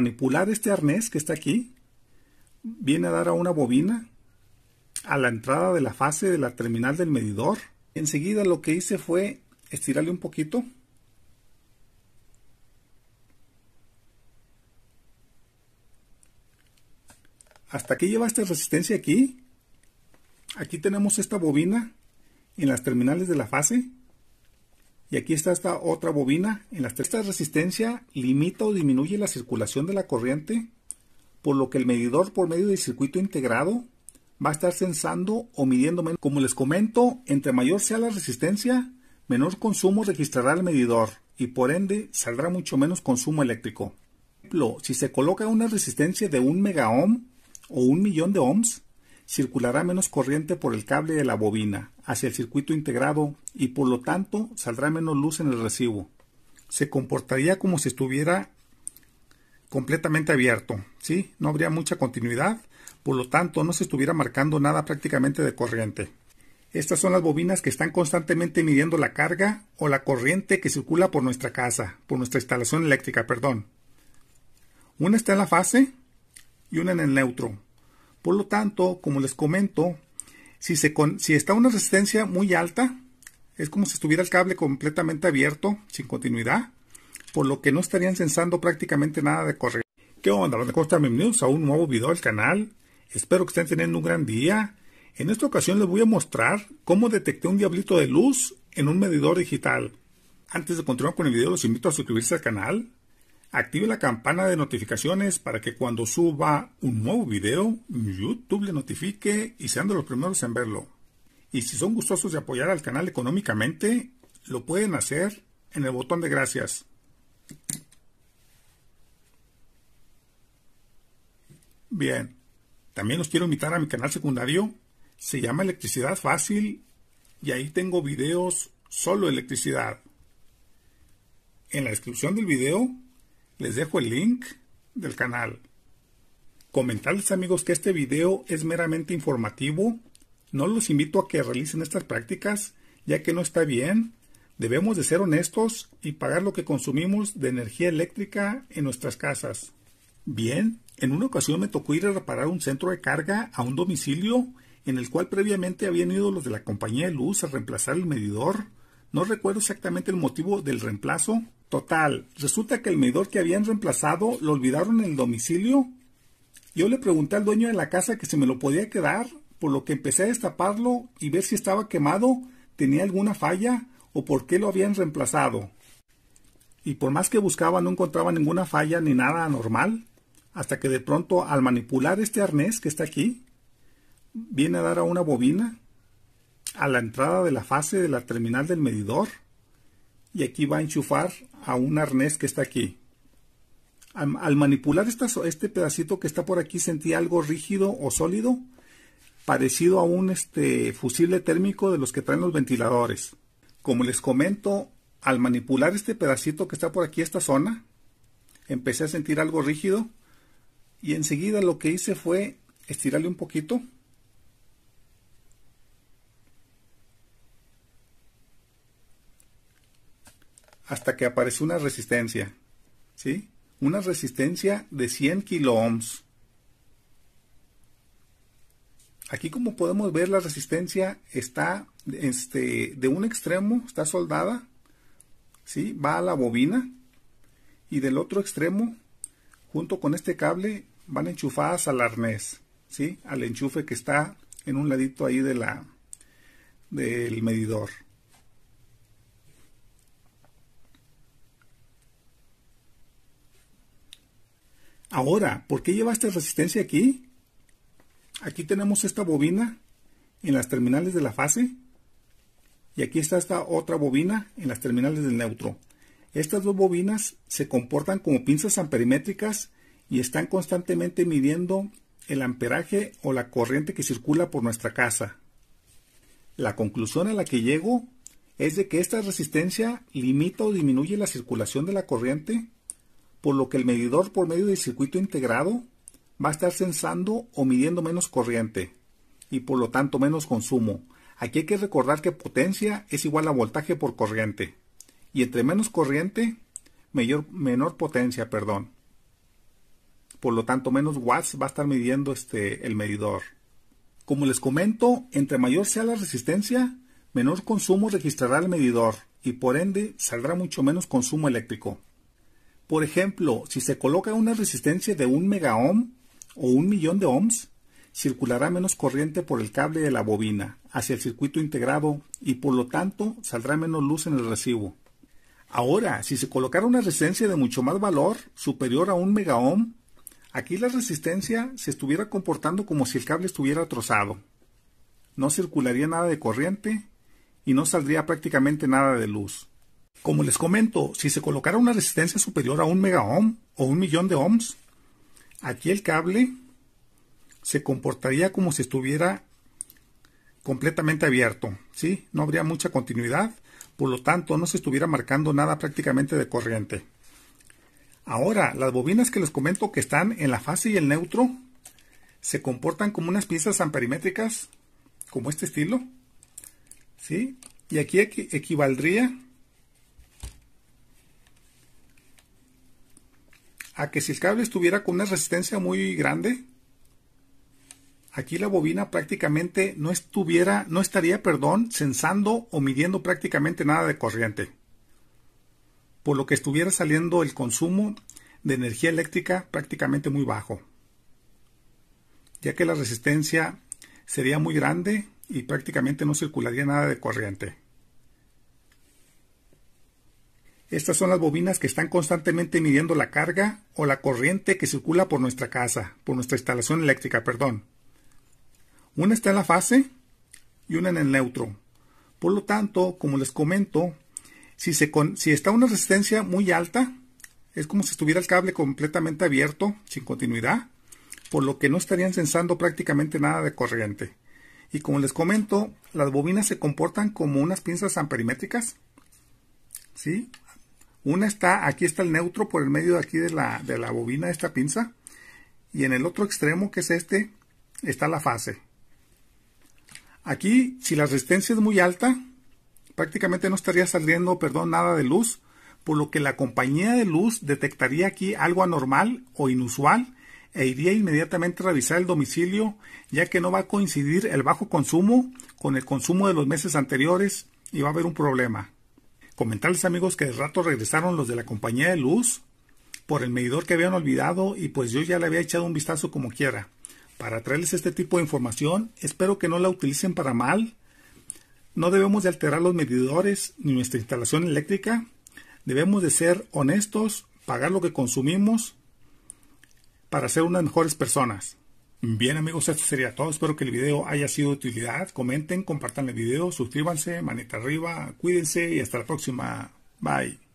manipular este arnés que está aquí, viene a dar a una bobina a la entrada de la fase de la terminal del medidor. Enseguida lo que hice fue estirarle un poquito. Hasta que lleva esta resistencia aquí. Aquí tenemos esta bobina en las terminales de la fase. Y aquí está esta otra bobina. En las testas resistencia limita o disminuye la circulación de la corriente, por lo que el medidor por medio del circuito integrado va a estar censando o midiendo menos. Como les comento, entre mayor sea la resistencia, menor consumo registrará el medidor y por ende saldrá mucho menos consumo eléctrico. Por ejemplo, si se coloca una resistencia de 1 megaohm o un millón de ohms, circulará menos corriente por el cable de la bobina hacia el circuito integrado y por lo tanto saldrá menos luz en el recibo. Se comportaría como si estuviera completamente abierto, ¿sí? No habría mucha continuidad, por lo tanto no se estuviera marcando nada prácticamente de corriente. Estas son las bobinas que están constantemente midiendo la carga o la corriente que circula por nuestra casa, por nuestra instalación eléctrica, perdón. Una está en la fase y una en el neutro. Por lo tanto, como les comento, si, está una resistencia muy alta, es como si estuviera el cable completamente abierto, sin continuidad, por lo que no estarían censando prácticamente nada de corriente. ¿Qué onda? Los están? bienvenidos a un nuevo video del canal. Espero que estén teniendo un gran día. En esta ocasión les voy a mostrar cómo detecté un diablito de luz en un medidor digital. Antes de continuar con el video los invito a suscribirse al canal, Active la campana de notificaciones para que cuando suba un nuevo video, YouTube le notifique y sean de los primeros en verlo. Y si son gustosos de apoyar al canal económicamente, lo pueden hacer en el botón de gracias. Bien, también los quiero invitar a mi canal secundario. Se llama Electricidad Fácil y ahí tengo videos solo electricidad. En la descripción del video les dejo el link del canal. Comentarles amigos que este video es meramente informativo, no los invito a que realicen estas prácticas ya que no está bien, debemos de ser honestos y pagar lo que consumimos de energía eléctrica en nuestras casas. Bien, en una ocasión me tocó ir a reparar un centro de carga a un domicilio en el cual previamente habían ido los de la compañía de luz a reemplazar el medidor no recuerdo exactamente el motivo del reemplazo. Total, resulta que el medidor que habían reemplazado lo olvidaron en el domicilio. Yo le pregunté al dueño de la casa que si me lo podía quedar, por lo que empecé a destaparlo y ver si estaba quemado, tenía alguna falla o por qué lo habían reemplazado. Y por más que buscaba no encontraba ninguna falla ni nada anormal, hasta que de pronto al manipular este arnés que está aquí, viene a dar a una bobina a la entrada de la fase de la terminal del medidor y aquí va a enchufar a un arnés que está aquí. Al, manipular este pedacito que está por aquí sentí algo rígido o sólido parecido a un este, fusible térmico de los que traen los ventiladores. Como les comento, al manipular este pedacito que está por aquí, esta zona, empecé a sentir algo rígido y enseguida lo que hice fue estirarle un poquito hasta que aparece una resistencia, ¿sí? Una resistencia de 100 kilo Aquí como podemos ver la resistencia está este, de un extremo, está soldada, ¿sí? va a la bobina y del otro extremo, junto con este cable, van enchufadas al arnés, ¿sí? al enchufe que está en un ladito ahí de la, del medidor. Ahora, ¿por qué lleva esta resistencia aquí? Aquí tenemos esta bobina en las terminales de la fase y aquí está esta otra bobina en las terminales del neutro. Estas dos bobinas se comportan como pinzas amperimétricas y están constantemente midiendo el amperaje o la corriente que circula por nuestra casa. La conclusión a la que llego es de que esta resistencia limita o disminuye la circulación de la corriente por lo que el medidor por medio del circuito integrado va a estar sensando o midiendo menos corriente y por lo tanto menos consumo. Aquí hay que recordar que potencia es igual a voltaje por corriente y entre menos corriente, menor potencia, perdón. Por lo tanto, menos watts va a estar midiendo este, el medidor. Como les comento, entre mayor sea la resistencia, menor consumo registrará el medidor y por ende saldrá mucho menos consumo eléctrico. Por ejemplo, si se coloca una resistencia de un megaohm o un millón de ohms, circulará menos corriente por el cable de la bobina hacia el circuito integrado y por lo tanto saldrá menos luz en el recibo. Ahora, si se colocara una resistencia de mucho más valor, superior a un megaohm, aquí la resistencia se estuviera comportando como si el cable estuviera trozado. No circularía nada de corriente y no saldría prácticamente nada de luz. Como les comento, si se colocara una resistencia superior a un ohm o un millón de ohms, aquí el cable se comportaría como si estuviera completamente abierto, ¿sí? No habría mucha continuidad, por lo tanto no se estuviera marcando nada prácticamente de corriente. Ahora, las bobinas que les comento que están en la fase y el neutro se comportan como unas piezas amperimétricas, como este estilo, ¿sí? Y aquí equivaldría a que si el cable estuviera con una resistencia muy grande, aquí la bobina prácticamente no estuviera, no estaría, perdón, sensando o midiendo prácticamente nada de corriente. Por lo que estuviera saliendo el consumo de energía eléctrica prácticamente muy bajo. Ya que la resistencia sería muy grande y prácticamente no circularía nada de corriente. Estas son las bobinas que están constantemente midiendo la carga o la corriente que circula por nuestra casa, por nuestra instalación eléctrica, perdón. Una está en la fase y una en el neutro. Por lo tanto, como les comento, si, está una resistencia muy alta, es como si estuviera el cable completamente abierto, sin continuidad, por lo que no estarían sensando prácticamente nada de corriente. Y como les comento, las bobinas se comportan como unas pinzas amperimétricas, ¿sí? Una está, aquí está el neutro por el medio de aquí de la, de la bobina de esta pinza. Y en el otro extremo, que es este, está la fase. Aquí, si la resistencia es muy alta, prácticamente no estaría saliendo, perdón, nada de luz, por lo que la compañía de luz detectaría aquí algo anormal o inusual e iría inmediatamente a revisar el domicilio, ya que no va a coincidir el bajo consumo con el consumo de los meses anteriores y va a haber un problema. Comentarles amigos que de rato regresaron los de la compañía de luz por el medidor que habían olvidado y pues yo ya le había echado un vistazo como quiera. Para traerles este tipo de información, espero que no la utilicen para mal. No debemos de alterar los medidores ni nuestra instalación eléctrica. Debemos de ser honestos, pagar lo que consumimos para ser unas mejores personas. Bien amigos, esto sería todo. Espero que el video haya sido de utilidad. Comenten, compartan el video, suscríbanse, manita arriba, cuídense y hasta la próxima. Bye.